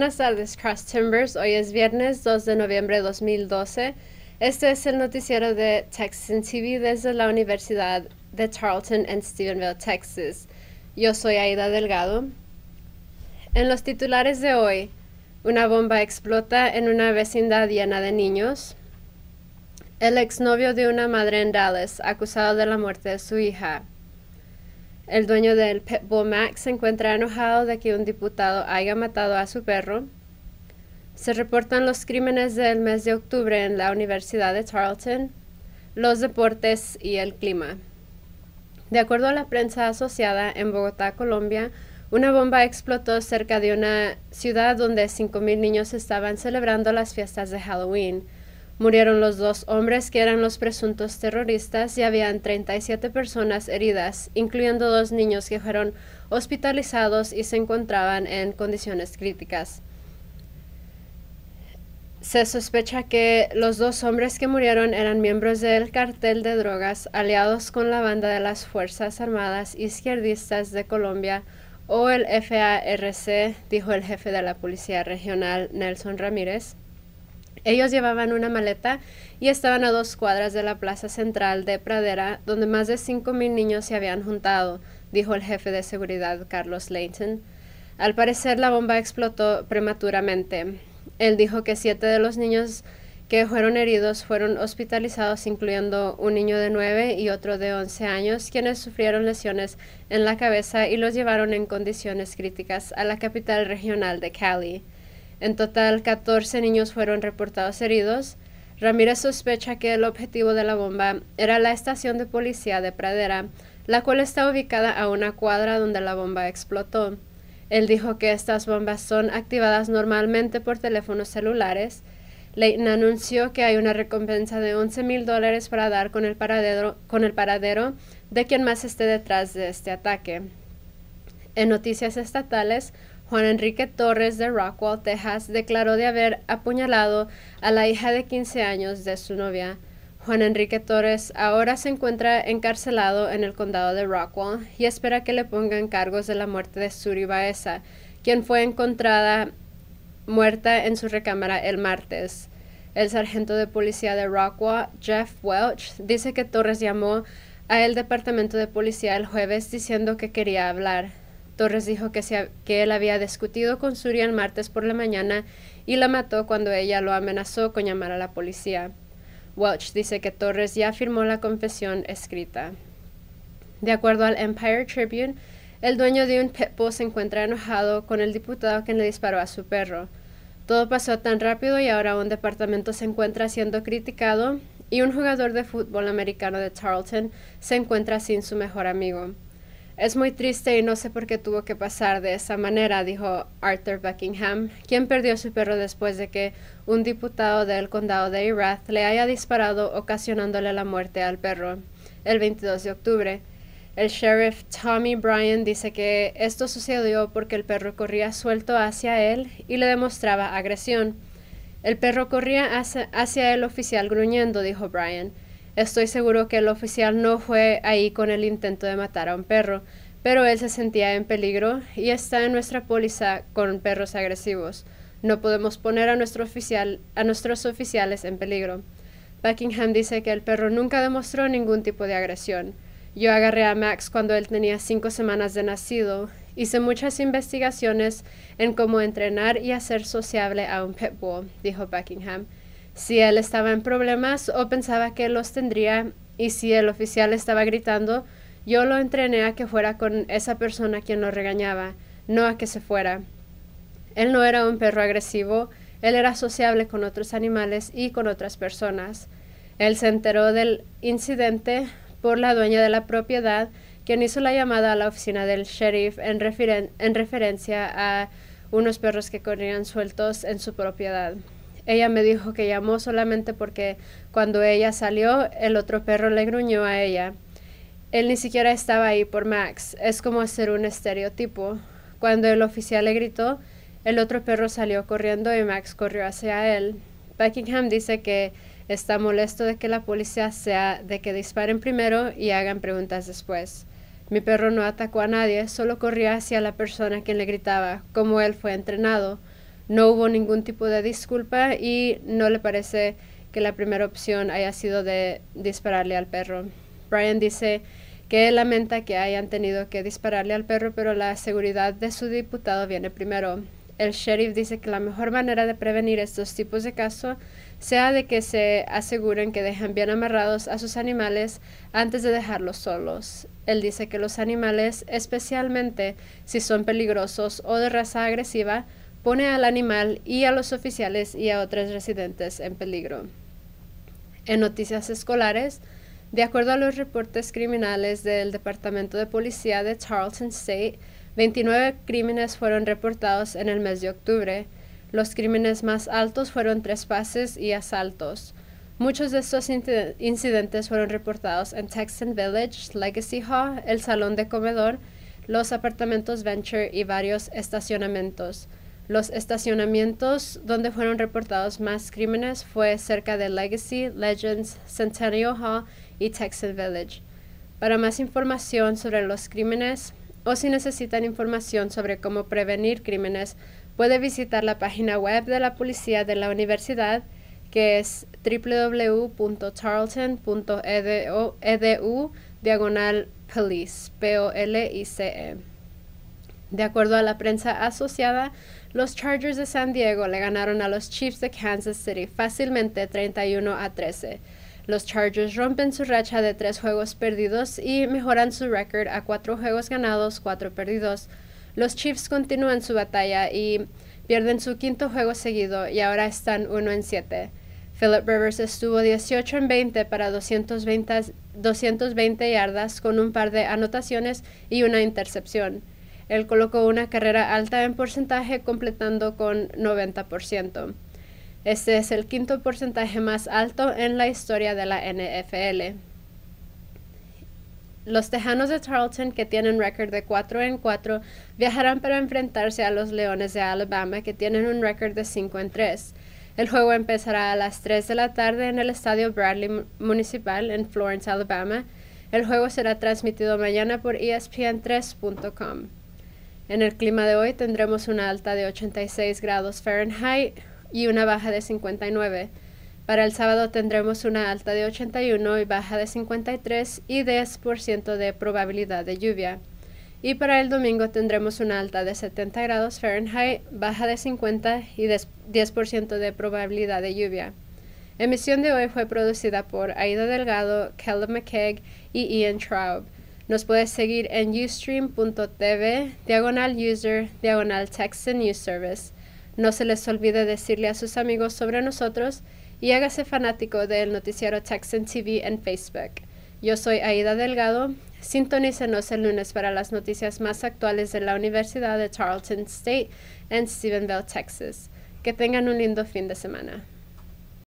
Buenas tardes, Cross Timbers. Hoy es viernes 2 de noviembre de 2012. Este es el noticiero de Texas TV desde la Universidad de Tarleton en Stephenville, Texas. Yo soy Aida Delgado. En los titulares de hoy, una bomba explota en una vecindad llena de niños. El exnovio de una madre en Dallas, acusado de la muerte de su hija. El dueño del Pitbull Max se encuentra enojado de que un diputado haya matado a su perro. Se reportan los crímenes del mes de octubre en la Universidad de Tarleton, los deportes y el clima. De acuerdo a la prensa asociada, en Bogotá, Colombia, una bomba explotó cerca de una ciudad donde 5.000 niños estaban celebrando las fiestas de Halloween. Murieron los dos hombres que eran los presuntos terroristas y habían 37 personas heridas, incluyendo dos niños que fueron hospitalizados y se encontraban en condiciones críticas. Se sospecha que los dos hombres que murieron eran miembros del cartel de drogas aliados con la banda de las Fuerzas Armadas Izquierdistas de Colombia o el FARC, dijo el jefe de la Policía Regional Nelson Ramírez. Ellos llevaban una maleta y estaban a dos cuadras de la plaza central de Pradera, donde más de cinco mil niños se habían juntado, dijo el jefe de seguridad Carlos Layton. Al parecer la bomba explotó prematuramente. Él dijo que siete de los niños que fueron heridos fueron hospitalizados, incluyendo un niño de nueve y otro de 11 años, quienes sufrieron lesiones en la cabeza y los llevaron en condiciones críticas a la capital regional de Cali. En total, 14 niños fueron reportados heridos. Ramírez sospecha que el objetivo de la bomba era la estación de policía de Pradera, la cual está ubicada a una cuadra donde la bomba explotó. Él dijo que estas bombas son activadas normalmente por teléfonos celulares. Le anunció que hay una recompensa de 11 mil dólares para dar con el paradero de quien más esté detrás de este ataque. En noticias estatales, Juan Enrique Torres de Rockwell, Texas, declaró de haber apuñalado a la hija de 15 años de su novia. Juan Enrique Torres ahora se encuentra encarcelado en el condado de Rockwell y espera que le pongan cargos de la muerte de Suri Baeza, quien fue encontrada muerta en su recámara el martes. El sargento de policía de Rockwell, Jeff Welch, dice que Torres llamó a el departamento de policía el jueves diciendo que quería hablar. Torres dijo que, él había discutido con Suri el martes por la mañana y la mató cuando ella lo amenazó con llamar a la policía. Welch dice que Torres ya firmó la confesión escrita. De acuerdo al Empire Tribune, el dueño de un pitbull se encuentra enojado con el diputado que le disparó a su perro. Todo pasó tan rápido y ahora un departamento se encuentra siendo criticado y un jugador de fútbol americano de Tarleton se encuentra sin su mejor amigo. Es muy triste y no sé por qué tuvo que pasar de esa manera, dijo Arthur Buckingham, quien perdió su perro después de que un diputado del condado de Irath le haya disparado ocasionándole la muerte al perro el 22 de octubre. El sheriff Tommy Bryan dice que esto sucedió porque el perro corría suelto hacia él y le demostraba agresión. El perro corría hacia, hacia el oficial gruñendo, dijo Bryan. Estoy seguro que el oficial no fue ahí con el intento de matar a un perro, pero él se sentía en peligro y está en nuestra póliza con perros agresivos. No podemos poner a, nuestros oficiales en peligro. Buckingham dice que el perro nunca demostró ningún tipo de agresión. Yo agarré a Max cuando él tenía cinco semanas de nacido. Hice muchas investigaciones en cómo entrenar y hacer sociable a un pitbull, dijo Buckingham si él estaba en problemas o pensaba que los tendría y si el oficial estaba gritando, yo lo entrené a que fuera con esa persona quien lo regañaba, no a que se fuera. Él no era un perro agresivo, él era sociable con otros animales y con otras personas. Él se enteró del incidente por la dueña de la propiedad, quien hizo la llamada a la oficina del sheriff en, en referencia a unos perros que corrían sueltos en su propiedad. Ella me dijo que llamó solamente porque cuando ella salió, el otro perro le gruñó a ella. Él ni siquiera estaba ahí por Max. Es como hacer un estereotipo. Cuando el oficial le gritó, el otro perro salió corriendo y Max corrió hacia él. Buckingham dice que está molesto de que la policía sea de que disparen primero y hagan preguntas después. Mi perro no atacó a nadie, solo corría hacia la persona que quien le gritaba, como él fue entrenado no hubo ningún tipo de disculpa y no le parece que la primera opción haya sido de dispararle al perro. Brian dice que lamenta que hayan tenido que dispararle al perro, pero la seguridad de su diputado viene primero. El sheriff dice que la mejor manera de prevenir estos tipos de casos sea de que se aseguren que dejen bien amarrados a sus animales antes de dejarlos solos. Él dice que los animales, especialmente si son peligrosos o de raza agresiva, pone al animal y a los oficiales y a otros residentes en peligro. En noticias escolares, de acuerdo a los reportes criminales del Departamento de Policía de Charleston State, 29 crímenes fueron reportados en el mes de octubre. Los crímenes más altos fueron pases y asaltos. Muchos de estos incidentes fueron reportados en Texan Village, Legacy Hall, el salón de comedor, los apartamentos Venture y varios estacionamientos. Los estacionamientos donde fueron reportados más crímenes fue cerca de Legacy, Legends, Centennial Hall y Texas Village. Para más información sobre los crímenes o si necesitan información sobre cómo prevenir crímenes, puede visitar la página web de la Policía de la Universidad que es www.tarleton.edu diagonal police, e. De acuerdo a la prensa asociada, los Chargers de San Diego le ganaron a los Chiefs de Kansas City fácilmente 31 a 13. Los Chargers rompen su racha de tres juegos perdidos y mejoran su récord a cuatro juegos ganados, cuatro perdidos. Los Chiefs continúan su batalla y pierden su quinto juego seguido y ahora están 1 en 7. Philip Rivers estuvo 18 en 20 para 220, 220 yardas con un par de anotaciones y una intercepción. Él colocó una carrera alta en porcentaje completando con 90%. Este es el quinto porcentaje más alto en la historia de la NFL. Los Tejanos de Tarleton, que tienen récord de 4 en 4, viajarán para enfrentarse a los Leones de Alabama, que tienen un récord de 5 en 3. El juego empezará a las 3 de la tarde en el Estadio Bradley Municipal en Florence, Alabama. El juego será transmitido mañana por e ESPN3.com. En el clima de hoy tendremos una alta de 86 grados Fahrenheit y una baja de 59. Para el sábado tendremos una alta de 81 y baja de 53 y 10% de probabilidad de lluvia. Y para el domingo tendremos una alta de 70 grados Fahrenheit, baja de 50 y 10% de probabilidad de lluvia. Emisión de hoy fue producida por Aida Delgado, Caleb McKegg y Ian Traub. Nos puedes seguir en ustream.tv, diagonal user, diagonal text news service. No se les olvide decirle a sus amigos sobre nosotros y hágase fanático del noticiero Texan TV en Facebook. Yo soy Aida Delgado. Sintonícenos el lunes para las noticias más actuales de la Universidad de Charleston State en Stephenville, Texas. Que tengan un lindo fin de semana.